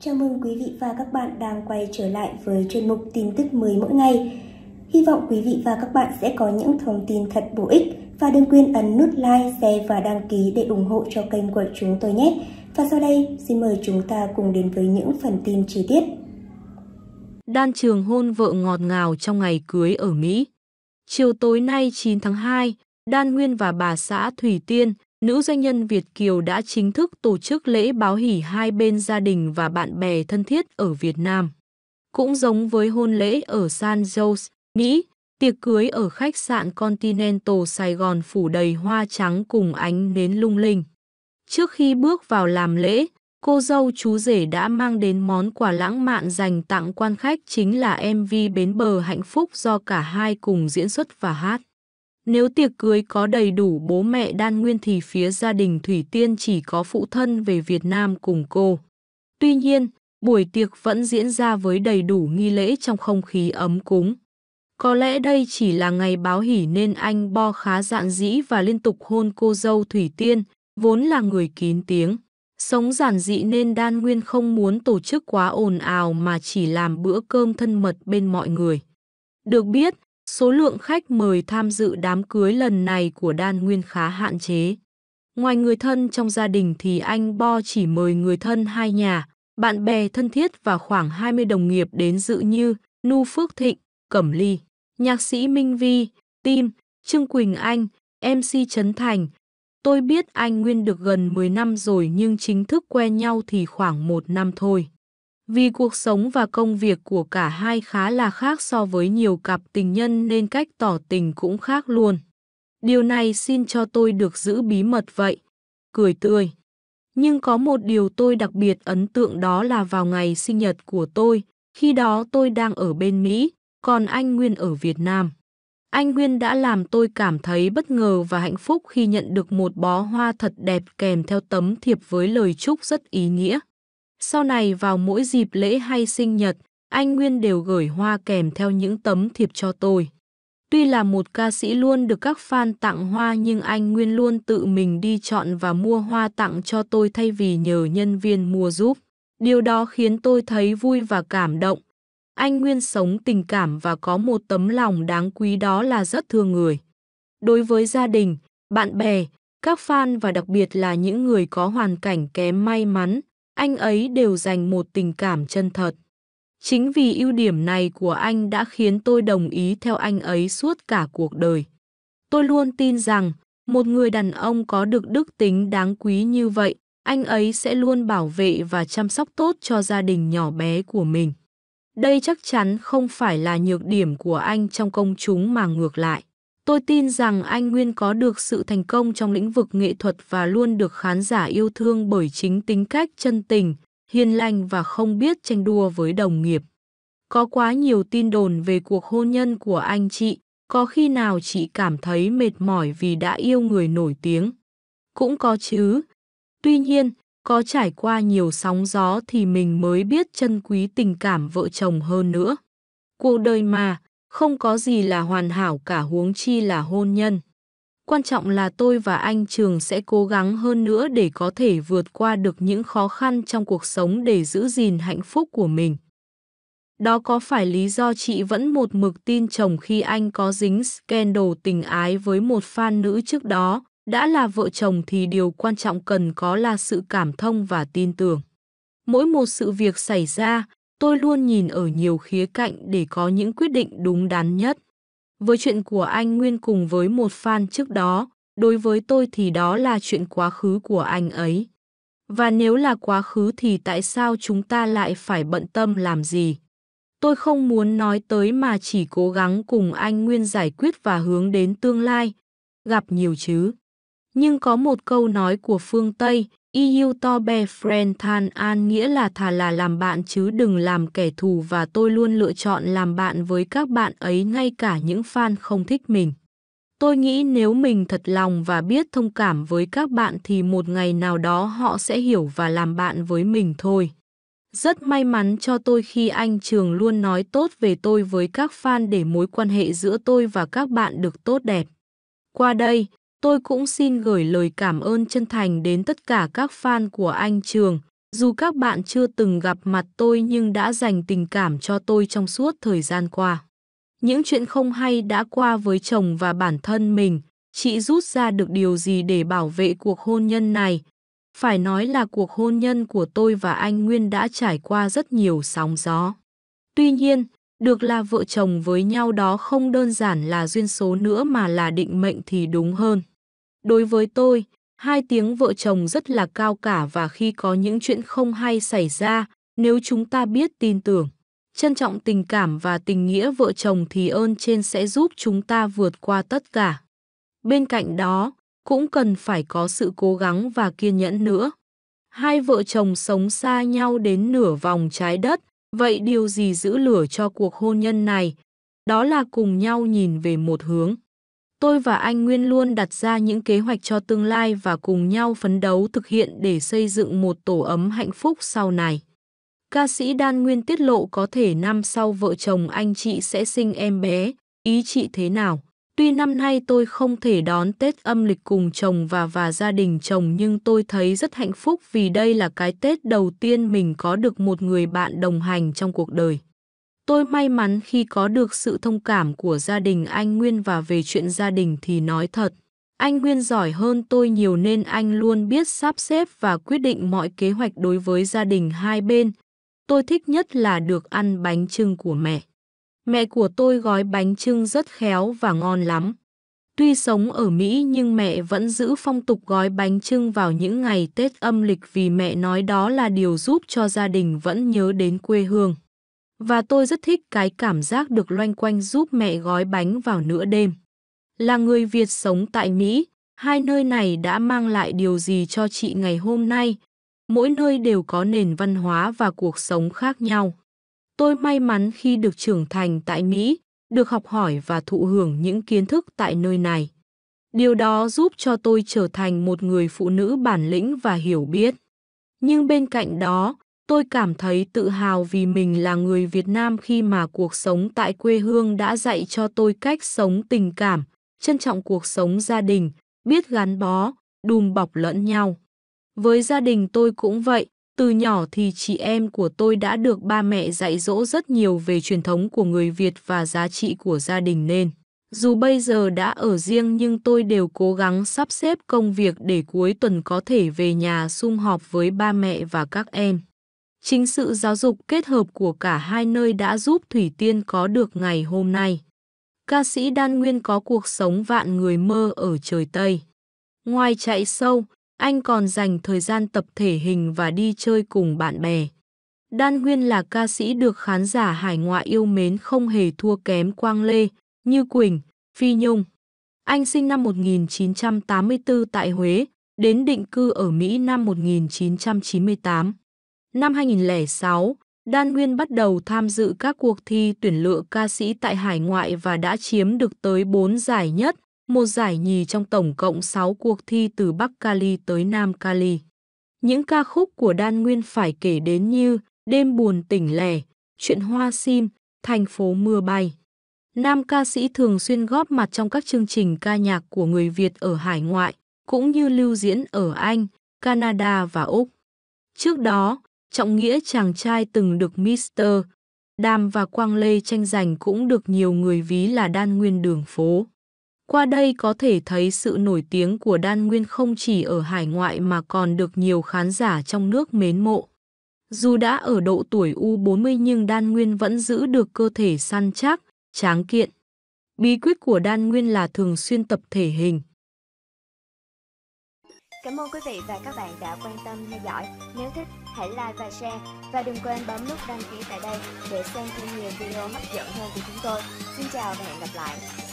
Chào mừng quý vị và các bạn đang quay trở lại với chuyên mục tin tức mới mỗi ngày. Hy vọng quý vị và các bạn sẽ có những thông tin thật bổ ích và đừng quên ấn nút like, share và đăng ký để ủng hộ cho kênh của chúng tôi nhé. Và sau đây, xin mời chúng ta cùng đến với những phần tin chi tiết. Đan trường hôn vợ ngọt ngào trong ngày cưới ở Mỹ. Chiều tối nay 9 tháng 2, Đan Nguyên và bà xã Thủy Tiên, nữ doanh nhân Việt Kiều đã chính thức tổ chức lễ báo hỷ hai bên gia đình và bạn bè thân thiết ở Việt Nam. Cũng giống với hôn lễ ở San Jose, Mỹ, tiệc cưới ở khách sạn Continental Sài Gòn phủ đầy hoa trắng cùng ánh nến lung linh. Trước khi bước vào làm lễ, cô dâu chú rể đã mang đến món quà lãng mạn dành tặng quan khách chính là MV Bến Bờ Hạnh Phúc do cả hai cùng diễn xuất và hát. Nếu tiệc cưới có đầy đủ bố mẹ đan nguyên thì phía gia đình Thủy Tiên chỉ có phụ thân về Việt Nam cùng cô. Tuy nhiên, buổi tiệc vẫn diễn ra với đầy đủ nghi lễ trong không khí ấm cúng. Có lẽ đây chỉ là ngày báo hỉ nên anh Bo khá dạn dĩ và liên tục hôn cô dâu Thủy Tiên, vốn là người kín tiếng. Sống giản dị nên Đan Nguyên không muốn tổ chức quá ồn ào mà chỉ làm bữa cơm thân mật bên mọi người. Được biết, Số lượng khách mời tham dự đám cưới lần này của Đan Nguyên khá hạn chế. Ngoài người thân trong gia đình thì anh Bo chỉ mời người thân hai nhà, bạn bè thân thiết và khoảng 20 đồng nghiệp đến dự như Nu Phước Thịnh, Cẩm Ly, nhạc sĩ Minh Vi, Tim, Trương Quỳnh Anh, MC Trấn Thành. Tôi biết anh Nguyên được gần 10 năm rồi nhưng chính thức quen nhau thì khoảng một năm thôi. Vì cuộc sống và công việc của cả hai khá là khác so với nhiều cặp tình nhân nên cách tỏ tình cũng khác luôn. Điều này xin cho tôi được giữ bí mật vậy. Cười tươi. Nhưng có một điều tôi đặc biệt ấn tượng đó là vào ngày sinh nhật của tôi, khi đó tôi đang ở bên Mỹ, còn anh Nguyên ở Việt Nam. Anh Nguyên đã làm tôi cảm thấy bất ngờ và hạnh phúc khi nhận được một bó hoa thật đẹp kèm theo tấm thiệp với lời chúc rất ý nghĩa. Sau này vào mỗi dịp lễ hay sinh nhật, anh Nguyên đều gửi hoa kèm theo những tấm thiệp cho tôi. Tuy là một ca sĩ luôn được các fan tặng hoa nhưng anh Nguyên luôn tự mình đi chọn và mua hoa tặng cho tôi thay vì nhờ nhân viên mua giúp. Điều đó khiến tôi thấy vui và cảm động. Anh Nguyên sống tình cảm và có một tấm lòng đáng quý đó là rất thương người. Đối với gia đình, bạn bè, các fan và đặc biệt là những người có hoàn cảnh kém may mắn, anh ấy đều dành một tình cảm chân thật. Chính vì ưu điểm này của anh đã khiến tôi đồng ý theo anh ấy suốt cả cuộc đời. Tôi luôn tin rằng, một người đàn ông có được đức tính đáng quý như vậy, anh ấy sẽ luôn bảo vệ và chăm sóc tốt cho gia đình nhỏ bé của mình. Đây chắc chắn không phải là nhược điểm của anh trong công chúng mà ngược lại. Tôi tin rằng anh Nguyên có được sự thành công trong lĩnh vực nghệ thuật và luôn được khán giả yêu thương bởi chính tính cách chân tình, hiền lành và không biết tranh đua với đồng nghiệp. Có quá nhiều tin đồn về cuộc hôn nhân của anh chị, có khi nào chị cảm thấy mệt mỏi vì đã yêu người nổi tiếng? Cũng có chứ. Tuy nhiên, có trải qua nhiều sóng gió thì mình mới biết trân quý tình cảm vợ chồng hơn nữa. Cuộc đời mà, không có gì là hoàn hảo cả huống chi là hôn nhân. Quan trọng là tôi và anh Trường sẽ cố gắng hơn nữa để có thể vượt qua được những khó khăn trong cuộc sống để giữ gìn hạnh phúc của mình. Đó có phải lý do chị vẫn một mực tin chồng khi anh có dính scandal tình ái với một fan nữ trước đó, đã là vợ chồng thì điều quan trọng cần có là sự cảm thông và tin tưởng. Mỗi một sự việc xảy ra, tôi luôn nhìn ở nhiều khía cạnh để có những quyết định đúng đắn nhất. Với chuyện của anh Nguyên cùng với một fan trước đó, đối với tôi thì đó là chuyện quá khứ của anh ấy. Và nếu là quá khứ thì tại sao chúng ta lại phải bận tâm làm gì? Tôi không muốn nói tới mà chỉ cố gắng cùng anh Nguyên giải quyết và hướng đến tương lai. Gặp nhiều chứ. Nhưng có một câu nói của phương Tây, EU to be friend than an nghĩa là thà là làm bạn chứ đừng làm kẻ thù và tôi luôn lựa chọn làm bạn với các bạn ấy ngay cả những fan không thích mình. Tôi nghĩ nếu mình thật lòng và biết thông cảm với các bạn thì một ngày nào đó họ sẽ hiểu và làm bạn với mình thôi. Rất may mắn cho tôi khi anh Trường luôn nói tốt về tôi với các fan để mối quan hệ giữa tôi và các bạn được tốt đẹp. Qua đây, Tôi cũng xin gửi lời cảm ơn chân thành đến tất cả các fan của anh Trường. Dù các bạn chưa từng gặp mặt tôi nhưng đã dành tình cảm cho tôi trong suốt thời gian qua. Những chuyện không hay đã qua với chồng và bản thân mình, chị rút ra được điều gì để bảo vệ cuộc hôn nhân này. Phải nói là cuộc hôn nhân của tôi và anh Nguyên đã trải qua rất nhiều sóng gió. Tuy nhiên, được là vợ chồng với nhau đó không đơn giản là duyên số nữa mà là định mệnh thì đúng hơn. Đối với tôi, hai tiếng vợ chồng rất là cao cả và khi có những chuyện không hay xảy ra, nếu chúng ta biết tin tưởng, trân trọng tình cảm và tình nghĩa vợ chồng thì ơn trên sẽ giúp chúng ta vượt qua tất cả. Bên cạnh đó, cũng cần phải có sự cố gắng và kiên nhẫn nữa. Hai vợ chồng sống xa nhau đến nửa vòng trái đất, Vậy điều gì giữ lửa cho cuộc hôn nhân này? Đó là cùng nhau nhìn về một hướng. Tôi và anh Nguyên luôn đặt ra những kế hoạch cho tương lai và cùng nhau phấn đấu thực hiện để xây dựng một tổ ấm hạnh phúc sau này. Ca sĩ Đan Nguyên tiết lộ có thể năm sau vợ chồng anh chị sẽ sinh em bé, ý chị thế nào? Tuy năm nay tôi không thể đón Tết âm lịch cùng chồng và và gia đình chồng nhưng tôi thấy rất hạnh phúc vì đây là cái Tết đầu tiên mình có được một người bạn đồng hành trong cuộc đời. Tôi may mắn khi có được sự thông cảm của gia đình anh Nguyên và về chuyện gia đình thì nói thật. Anh Nguyên giỏi hơn tôi nhiều nên anh luôn biết sắp xếp và quyết định mọi kế hoạch đối với gia đình hai bên. Tôi thích nhất là được ăn bánh trưng của mẹ. Mẹ của tôi gói bánh trưng rất khéo và ngon lắm. Tuy sống ở Mỹ nhưng mẹ vẫn giữ phong tục gói bánh trưng vào những ngày Tết âm lịch vì mẹ nói đó là điều giúp cho gia đình vẫn nhớ đến quê hương. Và tôi rất thích cái cảm giác được loanh quanh giúp mẹ gói bánh vào nửa đêm. Là người Việt sống tại Mỹ, hai nơi này đã mang lại điều gì cho chị ngày hôm nay? Mỗi nơi đều có nền văn hóa và cuộc sống khác nhau. Tôi may mắn khi được trưởng thành tại Mỹ, được học hỏi và thụ hưởng những kiến thức tại nơi này. Điều đó giúp cho tôi trở thành một người phụ nữ bản lĩnh và hiểu biết. Nhưng bên cạnh đó, tôi cảm thấy tự hào vì mình là người Việt Nam khi mà cuộc sống tại quê hương đã dạy cho tôi cách sống tình cảm, trân trọng cuộc sống gia đình, biết gắn bó, đùm bọc lẫn nhau. Với gia đình tôi cũng vậy, từ nhỏ thì chị em của tôi đã được ba mẹ dạy dỗ rất nhiều về truyền thống của người Việt và giá trị của gia đình nên. Dù bây giờ đã ở riêng nhưng tôi đều cố gắng sắp xếp công việc để cuối tuần có thể về nhà sum họp với ba mẹ và các em. Chính sự giáo dục kết hợp của cả hai nơi đã giúp Thủy Tiên có được ngày hôm nay. Ca sĩ Đan Nguyên có cuộc sống vạn người mơ ở trời Tây. Ngoài chạy sâu, anh còn dành thời gian tập thể hình và đi chơi cùng bạn bè. Đan Nguyên là ca sĩ được khán giả hải ngoại yêu mến không hề thua kém Quang Lê, Như Quỳnh, Phi Nhung. Anh sinh năm 1984 tại Huế, đến định cư ở Mỹ năm 1998. Năm 2006, Đan Nguyên bắt đầu tham dự các cuộc thi tuyển lựa ca sĩ tại hải ngoại và đã chiếm được tới 4 giải nhất, một giải nhì trong tổng cộng 6 cuộc thi từ Bắc Cali tới Nam Cali. Những ca khúc của Đan Nguyên phải kể đến như Đêm buồn tỉnh lẻ, Chuyện hoa sim, Thành phố mưa bay. Nam ca sĩ thường xuyên góp mặt trong các chương trình ca nhạc của người Việt ở hải ngoại, cũng như lưu diễn ở Anh, Canada và Úc. Trước đó, Trọng Nghĩa chàng trai từng được Mr. Đàm và Quang Lê tranh giành cũng được nhiều người ví là đan nguyên đường phố. Qua đây có thể thấy sự nổi tiếng của Đan Nguyên không chỉ ở hải ngoại mà còn được nhiều khán giả trong nước mến mộ. Dù đã ở độ tuổi U40 nhưng Đan Nguyên vẫn giữ được cơ thể săn chắc, tráng kiện. Bí quyết của Đan Nguyên là thường xuyên tập thể hình. Cảm ơn quý vị và các bạn đã quan tâm theo dõi. Nếu thích, hãy like và share. Và đừng quên bấm nút đăng ký tại đây để xem thêm nhiều video hấp dẫn hơn của chúng tôi. Xin chào và hẹn gặp lại.